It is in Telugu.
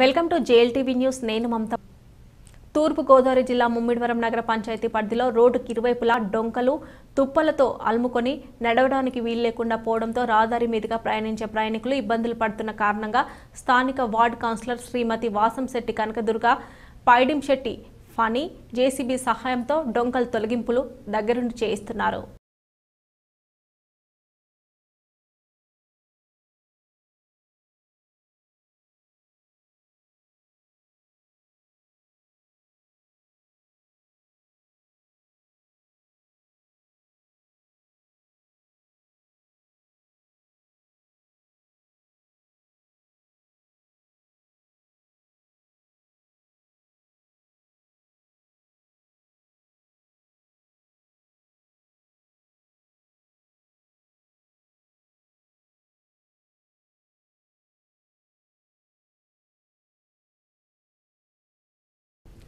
వెల్కమ్ టు జేఎల్టీవీ న్యూస్ నేను మమత తూర్పుగోదావరి జిల్లా ముమ్మిడివరం నగర పంచాయతీ పరిధిలో రోడ్డుకి ఇరువైపులా డొంకలు తుప్పలతో అల్ముకొని నడవడానికి వీలు లేకుండా పోవడంతో రహదారి మీదుగా ప్రయాణించే ప్రయాణికులు ఇబ్బందులు పడుతున్న కారణంగా స్థానిక ward councillor Srimati Vasamsetti Kanakadurga Paidimsetti Phani JCB సహాయంతో డొంకల తొలగింపులు దగ్గరుండి చేయిస్తున్నారు